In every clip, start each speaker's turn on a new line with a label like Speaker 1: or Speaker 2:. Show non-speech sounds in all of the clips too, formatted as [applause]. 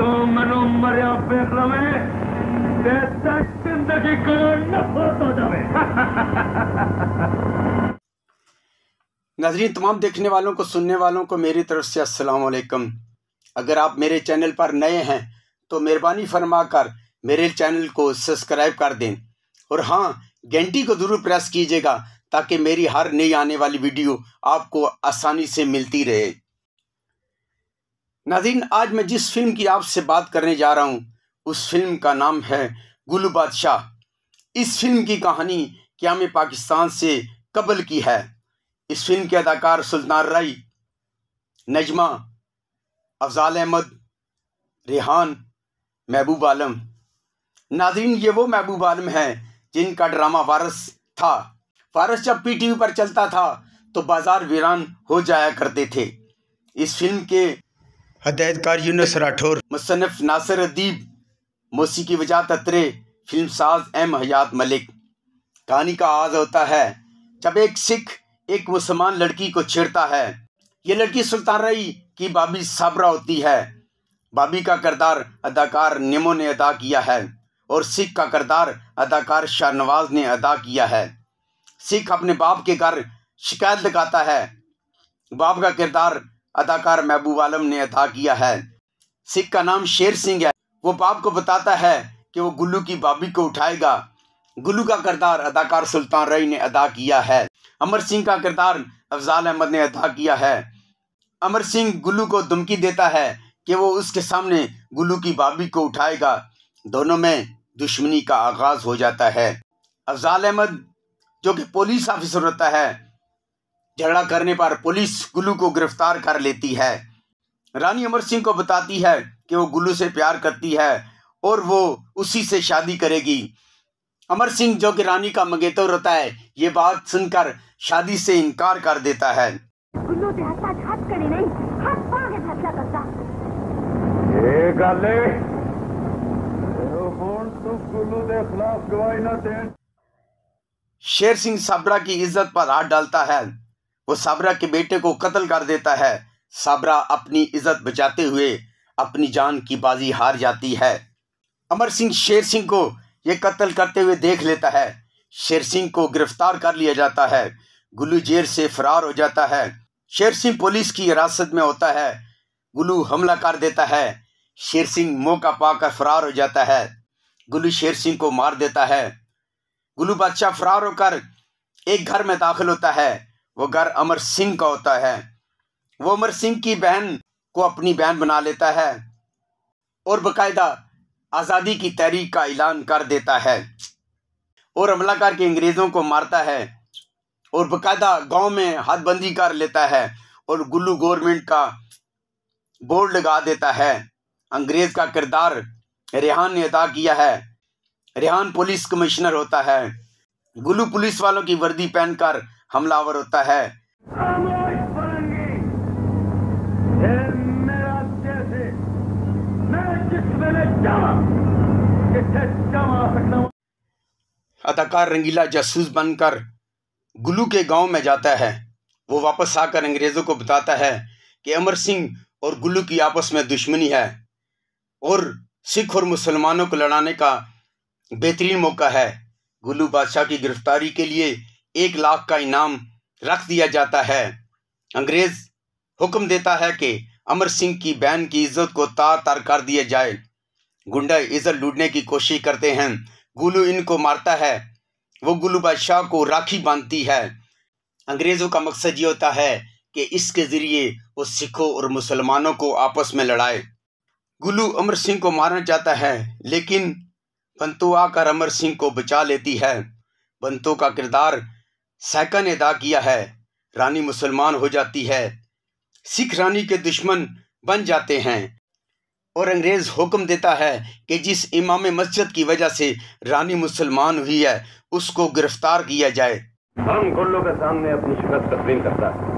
Speaker 1: ਤੋਂ ਮਨੋਂ ਮਰਿਆ ਫੇਰ ਰਵੇਂ ਤੇ ਤੱਕ ਜ਼ਿੰਦਗੀ ਨਫ਼ਰਤ हो जावे [laughs] नाजरीन तमाम देखने वालों को सुनने वालों को मेरी तरफ से अस्सलाम वालेकुम अगर आप मेरे चैनल पर नए हैं तो मेहरबानी फरमा कर मेरे चैनल को सब्सक्राइब कर दें और हाँ घंटी को ज़रूर प्रेस कीजिएगा ताकि मेरी हर नई आने वाली वीडियो आपको आसानी से मिलती रहे नाजीन आज मैं जिस फिल्म की आपसे बात करने जा रहा हूँ उस फिल्म का नाम है गुलू बादशाह इस फिल्म की कहानी क्या में पाकिस्तान से कबल की है इस फिल्म के अदाकार सुल्तान राई नजमा अफजाल अहमद रेहान महबूब आलम नाजीन ये वो महबूब आलम है जिनका ड्रामा वारस था वारस जब पीटीवी पर चलता था तो बाजार वीरान हो जाया करते थे इस फिल्म के हदायतकार यूनस राठौर मुसनफ़ नासिर अदीब मौसीकी वजह तत्रे फिल्म साज एम हयात मलिक कहानी का आज होता है जब एक सिख एक मुसलमान लड़की को छेड़ता है ये लड़की सुल्तान रही कि बाबी साबरा होती है बाबी का करदार अदाकार निमो ने अदा किया है और सिख का करदार अदाकार शाहनवाज ने अदा किया है सिख अपने बाप के घर शिकायत लगाता है बाप का किरदार अदाकार महबूब आलम ने अदा किया है सिख का नाम शेर सिंह है वो बाप को बताता है कि वो गुल्लू की बाबी को उठाएगा गुल्लू का किरदार अदाकार सुल्तान रई ने अदा किया है अमर सिंह का किरदार अफजाल अहमद ने अदा किया है अमर सिंह गुल्लू को धमकी देता है कि वो उसके सामने गुल्लू की बाबी को उठाएगा दोनों में दुश्मनी का आगाज हो जाता है अफजाल अहमद जो कि पुलिस ऑफिसर होता है झगड़ा करने पर पुलिस गुल्लू को गिरफ्तार कर लेती है रानी अमर सिंह को बताती है कि वो गुल्लू से प्यार करती है और वो उसी से शादी करेगी अमर सिंह जो कि रानी का मंगेतर होता है ये बात सुनकर शादी से इनकार कर देता है शेर सिंह साबरा की इज्जत पर हाथ डालता है वो साबरा के बेटे को कत्ल कर देता है साबरा अपनी इज्जत बचाते हुए अपनी जान की बाजी हार जाती है अमर सिंह शेर सिंह को ये कत्ल करते हुए देख लेता है शेर सिंह को गिरफ्तार कर लिया जाता है गुल्लू जेल से फरार हो जाता है शेर सिंह पुलिस की हिरासत में होता है गुल्लू हमला कर देता है शेर सिंह मौका पाकर फरार हो जाता है गुल्लू शेर सिंह को मार देता है गुल्लू बादशाह फरार होकर एक घर में दाखिल होता है वो घर अमर सिंह का होता है वो अमर सिंह की बहन को अपनी बहन बना लेता है और बकायदा आज़ादी की तहरीक का ऐलान कर देता है और हमलाकार के अंग्रेज़ों को मारता है और बकायदा गांव में हदबंदी कर लेता है और गुल्लू गवर्नमेंट का बोर्ड लगा देता है अंग्रेज़ का किरदार रेहान ने अदा किया है रेहान पुलिस कमिश्नर होता है गुल्लू पुलिस वालों की वर्दी पहनकर हमलावर होता है अदाकार रंगीला जासूस बनकर गुलू के गांव में जाता है वो वापस आकर अंग्रेज़ों को बताता है कि अमर सिंह और गुल्लू की आपस में दुश्मनी है और सिख और मुसलमानों को लड़ाने का बेहतरीन मौका है गुल्लू बादशाह की गिरफ्तारी के लिए एक लाख का इनाम रख दिया जाता है अंग्रेज हुक्म देता है कि अमर सिंह की बहन की इज्जत को तार तार कर दिया जाए गुंडे इज्जत लूटने की कोशिश करते हैं गुलू इनको मारता है वो गुलू बादशाह को राखी बांधती है अंग्रेज़ों का मकसद ये होता है कि इसके ज़रिए वो सिखों और मुसलमानों को आपस में लड़ाए गुलू अमर सिंह को मारना चाहता है लेकिन बंतु आकर अमर सिंह को बचा लेती है बंतु का किरदार सैका ने अदा किया है रानी मुसलमान हो जाती है सिख रानी के दुश्मन बन जाते हैं और अंग्रेज़ हुक्म देता है कि जिस इमाम मस्जिद की वजह से रानी मुसलमान हुई है उसको गिरफ्तार किया जाए हम गुल्लू के सामने अपनी शिकत तस्वीर करता है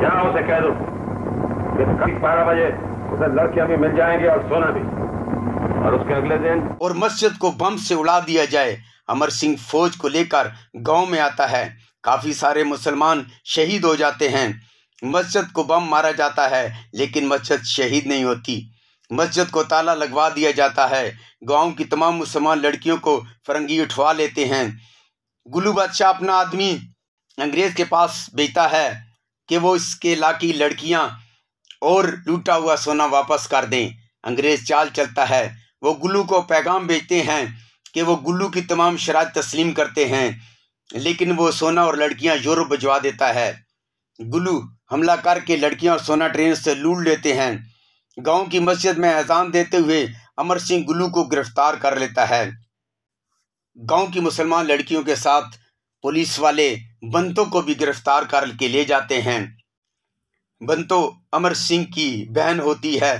Speaker 1: क्या उसे कह दो बारह बजे उसे लड़कियां भी मिल जाएंगे और सोना भी और उसके अगले दिन और मस्जिद को बम से उड़ा दिया जाए अमर सिंह फौज को लेकर गांव में आता है काफ़ी सारे मुसलमान शहीद हो जाते हैं मस्जिद को बम मारा जाता है लेकिन मस्जिद शहीद नहीं होती मस्जिद को ताला लगवा दिया जाता है गांव की तमाम मुसलमान लड़कियों को फरंगी उठवा लेते हैं गुलू बादशाह अपना आदमी अंग्रेज़ के पास बेचता है कि वो इसके इलाकी लड़कियां और लूटा हुआ सोना वापस कर दें अंग्रेज़ चाल चलता है वो गुल्लू को पैगाम भेजते हैं कि वो गुल्लू की तमाम शराब तस्लीम करते हैं लेकिन वो सोना और लड़कियां यूरोप भिजवा देता है गुल्लू हमला करके लड़कियां और सोना ट्रेन से लूट लेते हैं गांव की मस्जिद में अजान देते हुए अमर सिंह गुल्लू को गिरफ्तार कर लेता है गांव की मुसलमान लड़कियों के साथ पुलिस वाले बंतों को भी गिरफ्तार करके ले जाते हैं बंतो अमर सिंह की बहन होती है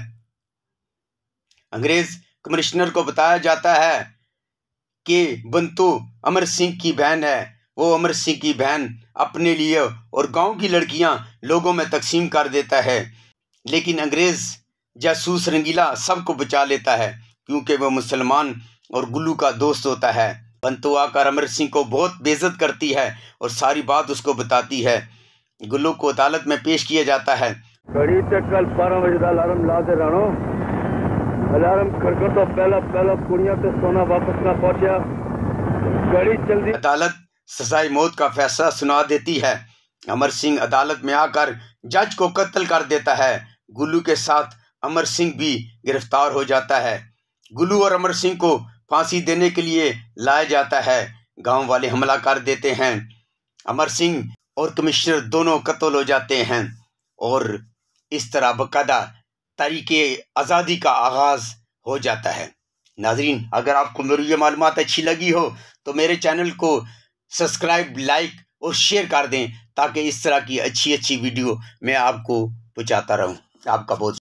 Speaker 1: अंग्रेज कमिश्नर को बताया जाता है कि बंतु अमर सिंह की बहन है वो अमर सिंह की बहन अपने लिए और गांव की लड़कियां लोगों में तकसीम कर देता है लेकिन अंग्रेज़ जासूस रंगीला सबको बचा लेता है क्योंकि वह मुसलमान और गुल्लू का दोस्त होता है बंतु आकर अमर सिंह को बहुत बेजत करती है और सारी बात उसको बताती है गुल्लू को अदालत में पेश किया जाता है ਅਲਾਰਮ ਖੜਕਣ ਤੋਂ ਪਹਿਲਾਂ ਪਹਿਲਾਂ ਕੁੜੀਆਂ ਤੇ ਸੋਨਾ ਵਾਪਸ ਨਾ ਪਹੁੰਚਿਆ गड़ी जल्दी अदालत सजाई मौत का फैसला सुना देती है अमर सिंह अदालत में आकर जज को कत्ल कर देता है गुल्लू के साथ अमर सिंह भी गिरफ्तार हो जाता है गुल्लू और अमर सिंह को फांसी देने के लिए लाया जाता है गांव वाले हमला कर देते हैं अमर सिंह और कमिश्नर दोनों कत्ल हो जाते हैं और इस तरह बकायदा तारीख आज़ादी का आगाज़ हो जाता है नाजरीन अगर आपको मेरी ये मालूम अच्छी लगी हो तो मेरे चैनल को सब्सक्राइब लाइक और शेयर कर दें ताकि इस तरह की अच्छी अच्छी वीडियो मैं आपको पहुँचाता रहूँ आपका बहुत